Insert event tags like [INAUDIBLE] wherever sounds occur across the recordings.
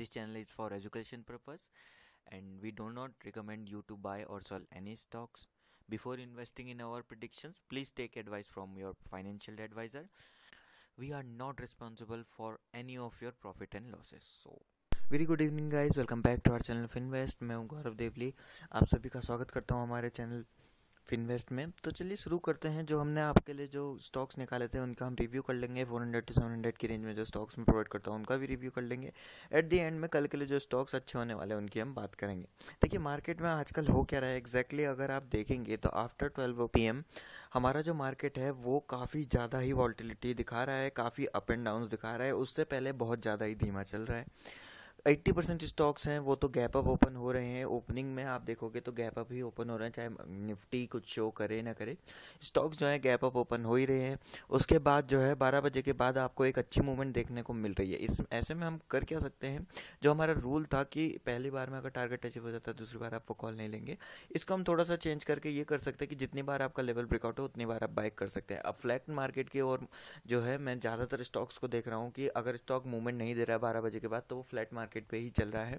this channel is for education purpose and we do not recommend you to buy or sell any stocks before investing in our predictions please take advice from your financial advisor we are not responsible for any of your profit and losses so very good evening guys. Welcome back to our channel Finvest मैं हूं गौरव देवली आप सभी का स्वागत करता हूं हमारे channel Finvest में तो चलिए शुरू करते हैं जो हमने आपके लिए जो स्टॉक्स निकाले थे उनका हम रिव्यू कर लेंगे four hundred to seven hundred की रेंज में जो स्टॉक्स में प्रोवाइड करता हूँ उनका भी रिव्यू कर लेंगे एट दी एंड में कल के लिए जो स्टॉक्स अच्छे होने वाले हैं उनकी हम बात करेंगे देखिए मार्केट में आजकल हो क्या रहा है एग्जैक्टली exactly अगर आप देखेंगे तो आफ्टर ट्वेल्व पी एम हमारा जो मार्केट है वो काफ़ी ज़्यादा ही वॉल्टिलिटी दिखा रहा है काफ़ी अप एंड डाउन दिखा रहा है उससे पहले बहुत ज़्यादा ही धीमा चल रहा है एट्टी परसेंट स्टॉक्स हैं वो तो गैप अप ओपन हो रहे हैं ओपनिंग में आप देखोगे तो गैप अप ही ओपन हो रहे हैं चाहे निफ्टी कुछ शो करे ना करे स्टॉक्स जो हैं गैप अप ओपन हो ही रहे हैं उसके बाद जो है बारह बजे के बाद आपको एक अच्छी मूवमेंट देखने को मिल रही है इस ऐसे में हम कर क्या सकते हैं जो हमारा रूल था कि पहली बार में अगर टारगेट अचीव हो जाता है दूसरी बार आपको कॉल नहीं लेंगे इसको हम थोड़ा सा चेंज करके ये कर सकते हैं कि जितनी बार आपका लेवल ब्रेकआउट हो उतनी बार आप बाइक कर सकते हैं अब फ्लैट मार्केट की और जो है मैं ज़्यादातर स्टॉक्स को देख रहा हूँ कि अगर स्टॉक मूवमेंट नहीं दे रहा है बारह बजे के बाद तो वो फ्लैट मार्केट मार्केट पे ही चल रहा है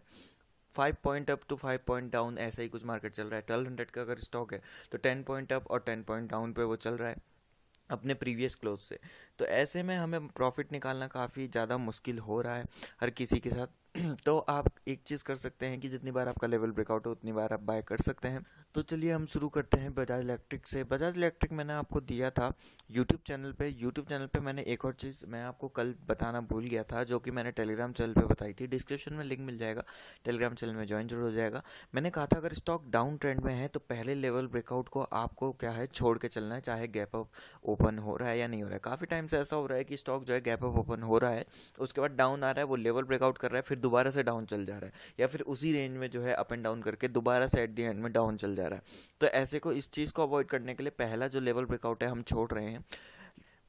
five point up to five point down ऐसा ही कुछ मार्केट चल रहा है ट्वेल्व हंड्रेड का अगर स्टॉक है तो टेन पॉइंट अप और टेन पॉइंट डाउन पे वो चल रहा है अपने प्रीवियस क्लोज से तो ऐसे में हमें प्रॉफिट निकालना काफ़ी ज़्यादा मुश्किल हो रहा है हर किसी के साथ [CLEARS THROAT] तो आप एक चीज़ कर सकते हैं कि जितनी बार आपका लेवल ब्रेकआउट हो उतनी बार आप बाय कर सकते हैं तो चलिए हम शुरू करते हैं बजाज इलेक्ट्रिक से बजाज इलेक्ट्रिक मैंने आपको दिया था यूट्यूब चैनल पे यूट्यूब चैनल पे मैंने एक और चीज़ मैं आपको कल बताना भूल गया था जो कि मैंने टेलीग्राम चैनल पे बताई थी डिस्क्रिप्शन में लिंक मिल जाएगा टेलीग्राम चैनल में ज्वाइन जरूर हो जाएगा मैंने कहा था अगर स्टॉक डाउन ट्रेंड में है तो पहले लेवल ब्रेकआउट को आपको क्या है छोड़ के चलना है चाहे गैप अप ओपन हो रहा है या नहीं हो रहा है काफ़ी टाइम से ऐसा हो रहा है कि स्टॉक जो है गैप अप ओपन हो रहा है उसके बाद डाउन आ रहा है वो लेवल ब्रेकआउट कर रहा है फिर दोबारा से डाउन चल जा रहा है या फिर उसी रेंज में जो है अप एंड डाउन करके दोबारा से एट दी एंड में डाउन चल जा जा रहा है तो ऐसे को इस चीज़ को अवॉइड करने के लिए पहला जो लेवल ब्रेकआउट है हम छोड़ रहे हैं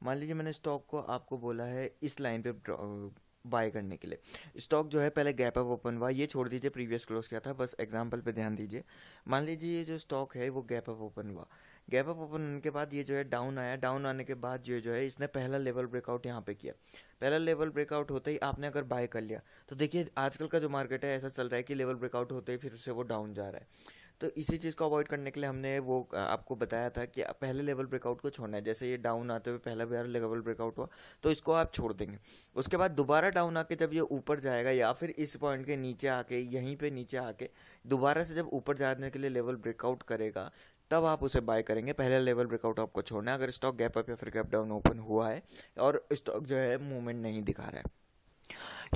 मान लीजिए मैंने स्टॉक को आपको बोला है इस लाइन पे बाय करने के लिए स्टॉक जो है पहले गैप अप ओपन हुआ ये छोड़ दीजिए प्रीवियस क्लोज क्या था बस एग्जाम्पल पर ध्यान दीजिए मान लीजिए ये जो स्टॉक है वो गैप अप ओपन हुआ गैप अप ओपन होने के बाद ये जो है डाउन आया डाउन आने के बाद ये जो है इसने पहला लेवल ब्रेकआउट यहाँ पे किया पहला लेवल ब्रेकआउट होते ही आपने अगर बाय कर लिया तो देखिए आजकल का जो मार्केट है ऐसा चल रहा है कि लेवल ब्रेकआउट होते ही फिर से वो डाउन जा रहा है तो इसी चीज़ को अवॉइड करने के लिए हमने वो आपको बताया था कि पहले लेवल ब्रेकआउट को छोड़ना है जैसे ये डाउन आते हुए पहला बार लेवल ब्रेकआउट हुआ तो इसको आप छोड़ देंगे उसके बाद दोबारा डाउन आके जब ये ऊपर जाएगा या फिर इस पॉइंट के नीचे आके यहीं पर नीचे आके दोबारा से जब ऊपर जाने के लिए लेवल ब्रेकआउट करेगा तब आप उसे बाय करेंगे पहले लेवल ब्रेकआउट आपको छोड़ना है अगर स्टॉक गैप अप या फिर गैप डाउन ओपन हुआ है और स्टॉक जो है मूवमेंट नहीं दिखा रहा है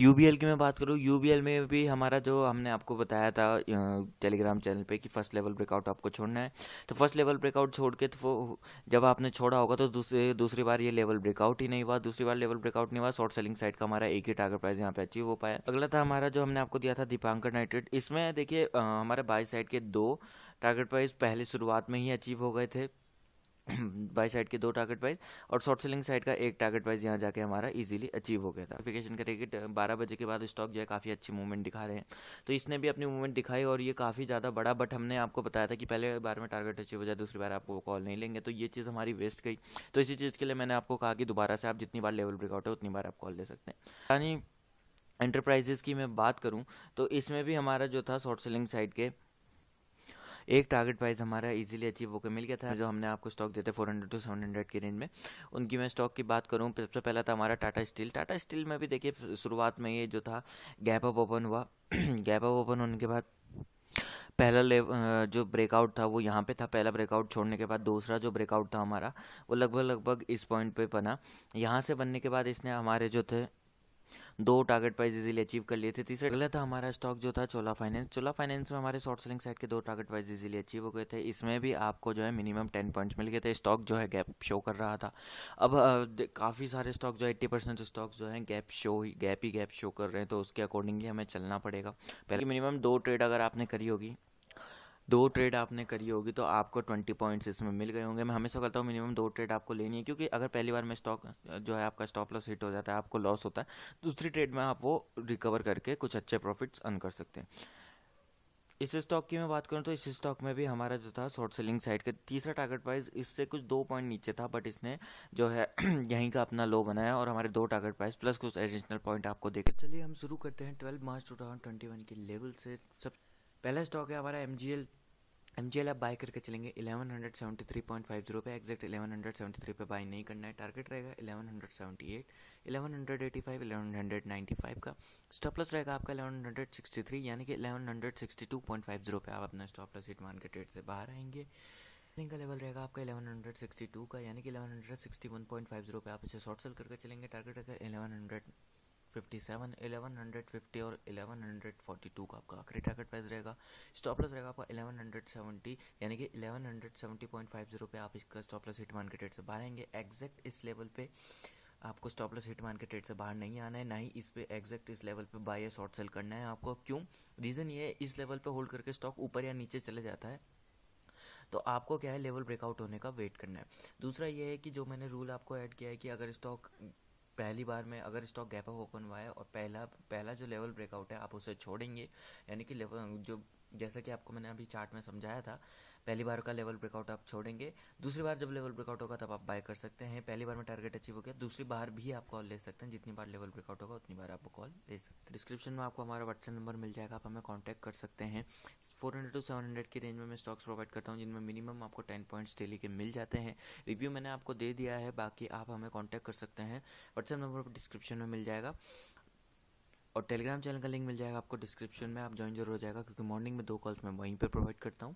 यू की मैं बात करूँ यू में भी हमारा जो हमने आपको बताया था टेलीग्राम चैनल पे कि फर्स्ट लेवल ब्रेकआउट आपको छोड़ना है तो फर्स्ट लेवल ब्रेकआउट छोड़ के तो वो जब आपने छोड़ा होगा तो दूसरे दूसरी बार ये लेवल ब्रेकआउट ही नहीं हुआ दूसरी बार लेवल ब्रेकआउट नहीं हुआ शॉर्ट सेलिंग साइड का हमारा एक ही टारगेट प्राइस यहाँ पे अचीव हो पाया अगला था हमारा जो हमने आपको दिया था दीपांकर नाइट्रेट इसमें देखिए हमारे बाई साइड के दो टारगेट प्राइस पहले शुरुआत में ही अचीव हो गए थे [CLEARS THROAT] बाई साइड के दो टारगेट प्राइस और शॉर्ट सेलिंग साइड का एक टारगेट प्राइस यहाँ जाके हमारा इजीली अचीव हो गया था नोटिफिकेशन करेगी बारह बजे के बाद स्टॉक जो है काफ़ी अच्छी मूवमेंट दिखा रहे हैं तो इसने भी अपनी मूवमेंट दिखाई और ये काफ़ी ज़्यादा बड़ा बट हमने आपको बताया था कि पहले बार में टारगेट अचीव हो जाए दूसरी बार आपको कॉल नहीं लेंगे तो ये चीज़ हमारी वेस्ट गई तो इसी चीज़ के लिए मैंने आपको कहा कि दोबारा से आप जितनी बार लेवल ब्रेकआउट है उतनी बार आप कॉल ले सकते हैं यानी एंटरप्राइजेस की मैं बात करूं तो इसमें भी हमारा जो था शॉर्ट सेलिंग साइड के एक टारगेट प्राइस हमारा इजीली अचीव होकर मिल गया था जो हमने आपको स्टॉक देते four hundred to seven hundred की रेंज में उनकी मैं स्टॉक की बात करूँ सबसे पहला था हमारा टाटा स्टील टाटा स्टील में भी देखिए शुरुआत में ये जो था गैप अप ओपन हुआ गैप अप ओपन होने के बाद पहला ले जो ब्रेकआउट था वो यहाँ पे था पहला ब्रेकआउट छोड़ने के बाद दूसरा जो ब्रेकआउट था हमारा वो लगभग लगभग इस पॉइंट पे बना यहाँ से बनने के बाद इसने हमारे जो थे दो टारगेट प्राइस इजीली अचीव कर लिए थे तीसरा अगला था हमारा स्टॉक जो था चोला फाइनेंस चोला फाइनेंस में हमारे शॉर्ट सेलिंग साइड के दो टारगेट प्राइस इजीली अचीव हो गए थे इसमें भी आपको जो है मिनिमम टेन पॉइंट्स मिल गए थे स्टॉक जो है गैप शो कर रहा था अब काफ़ी सारे स्टॉक जो है एट्टी परसेंट स्टॉक जो है गैप शो ही गैप ही गैप शो कर रहे हैं तो उसके अकॉर्डिंगली हमें चलना पड़ेगा पहले मिनिमम दो ट्रेड अगर आपने करी होगी दो ट्रेड आपने करी होगी तो आपको ट्वेंटी पॉइंट्स इसमें मिल गए होंगे मैं हमेशा कहता हूँ मिनिमम दो ट्रेड आपको लेनी है क्योंकि अगर पहली बार में स्टॉक जो है आपका स्टॉप लॉस हिट हो जाता है आपको लॉस होता है दूसरी ट्रेड में आप वो रिकवर करके कुछ अच्छे प्रॉफिट्स अर्न कर सकते हैं इस स्टॉक की मैं बात करूं तो इस स्टॉक में भी हमारा जो था शॉर्ट सेलिंग साइड का तीसरा टारगेट प्राइस इससे कुछ दो पॉइंट नीचे था बट इसने जो है [CLEARS THROAT] यहीं का अपना लो बनाया और हमारे दो टारगेट प्राइस प्लस कुछ एडिशनल पॉइंट आपको देखे चलिए हम शुरू करते हैं twelve March two thousand twenty one के लेवल से सब पहला स्टॉक है हमारा M G L M G L आप बाय करके चलेंगे eleven hundred seventy three point five zero पे exact eleven hundred seventy three पे बाय नहीं करना है टारगेट रहेगा eleven hundred seventy eight eleven hundred eighty five eleven hundred ninety five का स्टॉपलस रहेगा आपका इलेवन हंड्रेड सिक्सटी थ्री यानी कि eleven hundred sixty two point five zero पे आप अपना स्टॉपलस हिट मान के ट्रेड से बाहर आएंगे सेलिंग का लेवल रहेगा आपका इलेवन हंड्रेड सिक्सटी टू का यानी कि eleven hundred sixty one point five zero पे आप इसे शॉर्ट सेल करके चलेंगे टारगेट रहेगा इलेवन हंड्रेड 1150 और 1142 का आपका आखिरी टारगेट प्राइस रहेगा स्टॉप लॉस रहेगा आपका 1170 यानी कि 1170.50 पे आप इसका स्टॉप लॉस हिट मान के ट्रेड से बाहर आएंगे एग्जैक्ट इस लेवल पे आपको स्टॉप लॉस हिट मान के ट्रेड से बाहर नहीं आना है ना ही इस पे एग्जैक्ट इस लेवल पे बाय या शॉर्ट सेल करना है आपको क्यों रीज़न ये है इस लेवल पे होल्ड करके स्टॉक ऊपर या नीचे चले जाता है तो आपको क्या है लेवल ब्रेकआउट होने का वेट करना है दूसरा ये है कि जो मैंने रूल आपको ऐड किया है कि अगर स्टॉक पहली बार में अगर स्टॉक गैप अप ओपन हुआ है और पहला पहला जो लेवल ब्रेकआउट है आप उसे छोड़ेंगे यानी कि लेवल जो जैसा कि आपको मैंने अभी चार्ट में समझाया था पहली बार का लेवल ब्रेकआउट आप छोड़ेंगे दूसरी बार जब लेवल ब्रेकआउट होगा तब आप बाय कर सकते हैं पहली बार में टारगेट अचीव हो गया दूसरी बार भी आप कॉल ले सकते हैं जितनी बार लेवल ब्रेकआउट होगा उतनी बार आप कॉल ले सकते हैं डिस्क्रिप्शन में आपको हमारा व्हाट्सएप नंबर मिल जाएगा आप हमें कॉन्टैक्ट कर सकते हैं four hundred to seven hundred की रेंज में मैं स्टॉक्स प्रोवाइड करता हूँ जिनमें मिनिमम आपको टेन पॉइंट्स डेली के मिल जाते हैं रिव्यू मैंने आपको दे दिया है बाकी आप हमें कॉन्टैक्ट कर सकते हैं व्हाट्सएप नंबर डिस्क्रिप्शन में मिल जाएगा और टेलीग्राम चैनल का लिंक मिल जाएगा आपको डिस्क्रिप्शन में आप ज्वाइन जरूर हो जाएगा क्योंकि मॉर्निंग में दो कॉल्स मैं वहीं पर प्रोवाइड करता हूँ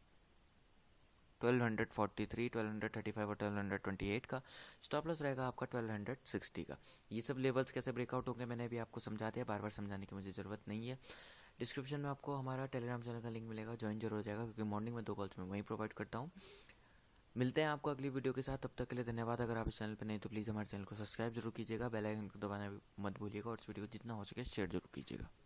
1243, 1235 और 1228 का स्टॉप लॉस रहेगा आपका 1260 का ये सब लेवल्स कैसे ब्रेकआउट होंगे मैंने अभी आपको समझा दिया बार बार समझाने की मुझे ज़रूरत नहीं है डिस्क्रिप्शन में आपको हमारा टेलीग्राम चैनल का लिंक मिलेगा ज्वाइन जरूर हो जाएगा क्योंकि मॉर्निंग में दो कॉल्स में वहीं प्रोवाइड करता हूँ मिलते हैं आपको अगली वीडियो के साथ तब तक के लिए धन्यवाद अगर आप इस चैनल पर नहीं तो प्लीज़ हमारे चैनल को सब्सक्राइब जरूर कीजिएगा बेल आइकन को दबाना मत भूलिएगा और इस वीडियो को जितना हो सके शेयर जरूर कीजिएगा